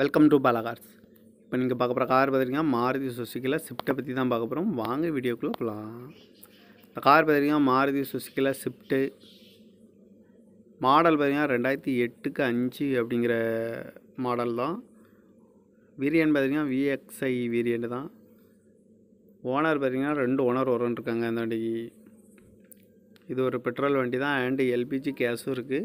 welcome to Bala Cars இப்போ நீங்கள் பார்க்க போகிற கார் பார்த்துருக்கீங்கன்னா மாருதி சுசுக்கியில் ஸ்விஃப்ட்டை பற்றி தான் பார்க்க போகிறோம் வாங்க வீடியோக்குள்ளே போகலாம் இந்த கார் பார்த்துருக்கீங்க மாருதி சுசுக்கியில் ஸ்விஃப்ட்டு மாடல் பார்த்திங்கன்னா ரெண்டாயிரத்தி எட்டுக்கு அஞ்சு அப்படிங்கிற மாடல் தான் வீரியன் பார்த்திங்கன்னா விஎக்ஸ்ஐ வீரியன்ட் தான் ஓனர் பார்த்திங்கன்னா ரெண்டு ஓனர் ஒருவன் இருக்காங்க அந்த வண்டிக்கு இது ஒரு பெட்ரோல் வண்டி தான் அண்டு எல்பிஜி கேஸும் இருக்குது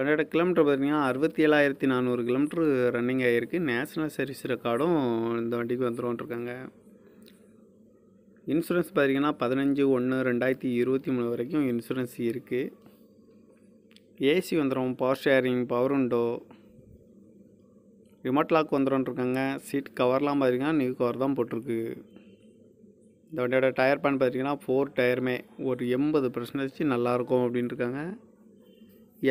ரெண்டாயிரம் கிலோமீட்டர் பார்த்தீங்கன்னா அறுபத்தி ஏழாயிரத்தி நானூறு கிலோமீட்ரு ரன்னிங் ஆகிருக்கு நேஷ்னல் சர்வீஸ் ரெக்கார்டும் இந்த வண்டிக்கு வந்துடும்ன்ட்ருக்காங்க இன்சூரன்ஸ் பார்த்திங்கன்னா பதினஞ்சு ஒன்று ரெண்டாயிரத்தி இருபத்தி மூணு வரைக்கும் இன்சூரன்ஸ் இருக்குது ஏசி வந்துடும் power steering power window remote lock வந்துடும்ன்ட்ருக்காங்க சீட் கவர்லாம் பார்த்திங்கன்னா நியூ கவர் தான் போட்டிருக்கு இந்த வண்டியோட டயர் பேன் பார்த்திங்கன்னா ஃபோர் டயருமே ஒரு எண்பது பர்சன்டேஜ் நல்லாயிருக்கும் அப்படின்ட்டுருக்காங்க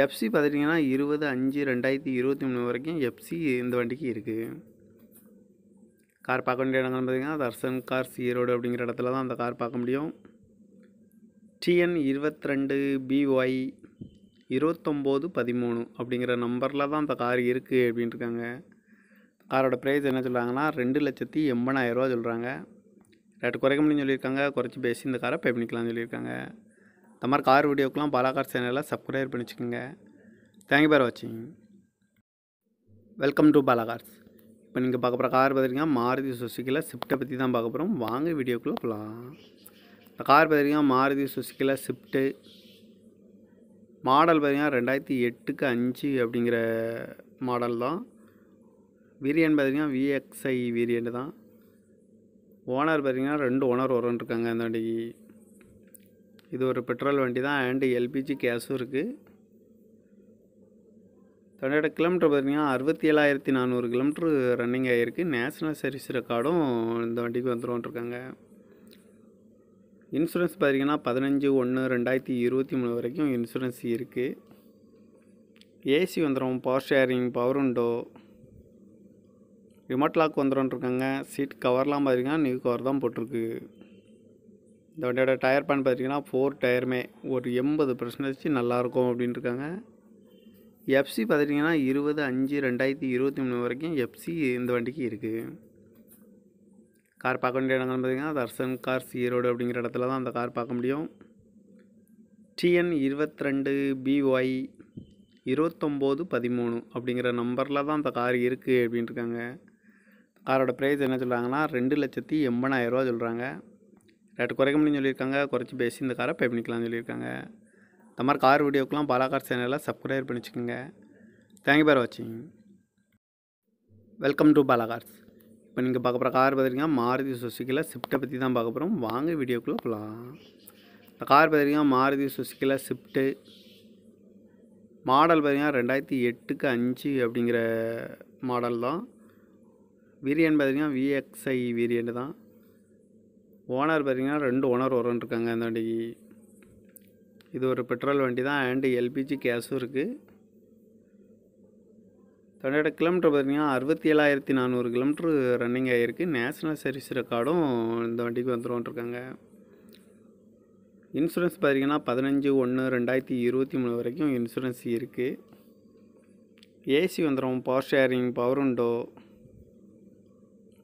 எஃப்சி பார்த்துட்டிங்கன்னா இருபது அஞ்சு ரெண்டாயிரத்தி இருபத்தி மூணு வரைக்கும் எஃப்சி இந்த வண்டிக்கு இருக்குது கார் பார்க்க வேண்டிய இடங்கள் பார்த்திங்கன்னா தர்சன் கார்ஸ் ஈரோடு அப்படிங்கிற இடத்துல தான் அந்த கார் பார்க்க முடியும் டிஎன் பி பிஒய் இருபத்தொம்போது பதிமூணு அப்படிங்கிற நம்பரில் தான் அந்த கார் இருக்குது இருக்காங்க காரோட ப்ரைஸ் என்ன சொல்கிறாங்கன்னா ரெண்டு லட்சத்தி எண்பதாயிரரூவா சொல்கிறாங்க ரேட்டு குறைக்க முடியும்னு சொல்லியிருக்காங்க குறைச்சி பேசி இந்த காரை பே பண்ணிக்கலாம்னு சொல்லியிருக்காங்க இந்த மாதிரி கார் வீடியோக்கெலாம் பாலாகார் சேனலில் சப்ஸ்கிரைப் பண்ணி வச்சுக்கோங்க தேங்க்யூ பேர் வாட்சிங் வெல்கம் டு பாலாகார்ஸ் இப்போ நீங்கள் பார்க்க போகிற கார் பார்த்துருக்கீங்க மாருதி சுசுக்கியில் ஸ்விஃப்ட்டை பற்றி தான் பார்க்க போகிறோம் வாங்க வீடியோக்குள்ளே போகலாம் இந்த கார் பார்த்துருக்கீங்க மாருதி சுசுக்கியில் ஸ்விஃப்ட்டு மாடல் பார்த்திங்கன்னா ரெண்டாயிரத்தி எட்டுக்கு அஞ்சு அப்படிங்கிற மாடல் தான் வீரியன் பார்த்திங்கன்னா விஎக்ஸ்ஐ வீரியன்ட் தான் ஓனர் பார்த்திங்கன்னா ரெண்டு ஓனர் வரும்னு இருக்காங்க அந்த வண்டிக்கு இது ஒரு பெட்ரோல் வண்டி தான் அண்டு எல்பிஜி கேஸும் இருக்குது தன்னோட கிலோமீட்டர் பார்த்திங்கன்னா அறுபத்தி ஏழாயிரத்தி நானூறு கிலோமீட்ரு ரன்னிங் ஆகிருக்கு நேஷ்னல் சர்வீஸ் ரெக்கார்டும் இந்த வண்டிக்கு வந்துருவோன்ட்ருக்காங்க இன்சூரன்ஸ் பார்த்திங்கன்னா பதினஞ்சு ஒன்று ரெண்டாயிரத்தி இருபத்தி மூணு வரைக்கும் இன்சூரன்ஸ் இருக்குது ஏசி வந்துடும் power steering power window remote lock வந்துடும்ன்ட்ருக்காங்க சீட் கவர்லாம் பார்த்திங்கன்னா நியூ கவர் தான் போட்டிருக்கு இந்த வண்டியோட டயர் பேன் பார்த்தீங்கன்னா ஃபோர் டயருமே ஒரு எண்பது பர்சன்டேஜ் நல்லாயிருக்கும் அப்படின்ட்டுருக்காங்க எஃப்சி பார்த்துட்டிங்கன்னா இருபது அஞ்சு ரெண்டாயிரத்தி இருபத்தி மூணு வரைக்கும் எஃப்சி இந்த வண்டிக்கு இருக்குது கார் பார்க்க வேண்டிய இடங்கள் பார்த்திங்கன்னா தர்சன் கார்ஸ் ஈரோடு அப்படிங்கிற இடத்துல தான் அந்த கார் பார்க்க முடியும் டிஎன் இருபத்திரெண்டு பிஒய் இருபத்தொம்போது பதிமூணு அப்படிங்கிற நம்பரில் தான் அந்த கார் இருக்குது அப்படின்ட்டுருக்காங்க காரோட ப்ரைஸ் என்ன சொல்கிறாங்கன்னா ரெண்டு லட்சத்தி எண்பதாயிரரூவா சொல்கிறாங்க குறைக்க முடியும்னு சொல்லியிருக்காங்க குறைச்சி பேசி இந்த காரை பே பண்ணிக்கலாம்னு சொல்லியிருக்காங்க இந்த மாதிரி கார் வீடியோக்கெலாம் பல சேனலில் சப்ஸ்கிரைப் பண்ணிச்சுக்கோங்க தேங்க் தேங்க்யூ ஃபார் வாட்சிங் வெல்கம் டு பாலாகார்ஸ் இப்போ நீங்கள் பார்க்க போகிற கார் பார்த்துருக்கீங்கன்னா மாருதி சுசுக்கியில் ஸ்விஃப்ட்டை பற்றி தான் பார்க்க போகிறோம் வாங்க வீடியோக்குள்ளே போகலாம் இந்த கார் பார்த்துருக்கீங்கன்னா மாருதி சுசுக்கியில் ஸ்விஃப்ட்டு மாடல் பார்த்திங்கன்னா ரெண்டாயிரத்தி எட்டுக்கு அஞ்சு அப்படிங்கிற மாடல் தான் வீரியன் பார்த்திங்கன்னா விஎக்ஸ்ஐ வீரியன்ட் தான் ஓனர் பார்த்திங்கன்னா ரெண்டு ஓனர் வரும்னு இருக்காங்க இந்த வண்டிக்கு இது ஒரு பெட்ரோல் வண்டி தான் அண்டு எல்பிஜி கேஸும் இருக்குது தொண்டையோட கிலோமீட்டர் பார்த்திங்கன்னா அறுபத்தி ஏழாயிரத்தி நானூறு கிலோமீட்ரு ரன்னிங் ஆகிருக்கு நேஷ்னல் சர்வீஸ் ரெக்கார்டும் இந்த வண்டிக்கு வந்துருவோன்ட்ருக்காங்க இன்சூரன்ஸ் பார்த்திங்கன்னா பதினஞ்சு ஒன்று ரெண்டாயிரத்தி இருபத்தி மூணு வரைக்கும் இன்சூரன்ஸ் இருக்குது ஏசி வந்துடும் power steering power window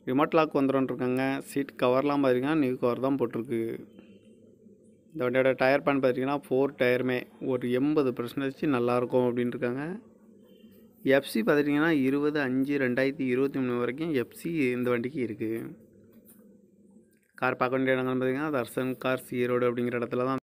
remote lock இருக்காங்க சீட் கவர்லாம் பார்த்திங்கன்னா நியூ கவர் தான் போட்டிருக்கு இந்த வண்டியோட டயர் பேன் பார்த்திங்கன்னா ஃபோர் டயருமே ஒரு எண்பது பர்சன்டேஜ் நல்லாயிருக்கும் அப்படின்ட்டுருக்காங்க எஃப்சி பார்த்துட்டிங்கன்னா இருபது அஞ்சு ரெண்டாயிரத்தி இருபத்தி மூணு வரைக்கும் எஃப்சி இந்த வண்டிக்கு இருக்குது கார் பார்க்க வேண்டிய இடங்கள்னு பார்த்திங்கன்னா தர்சன் கார்ஸ் ஈரோடு அப்படிங்கிற இடத்துல தான்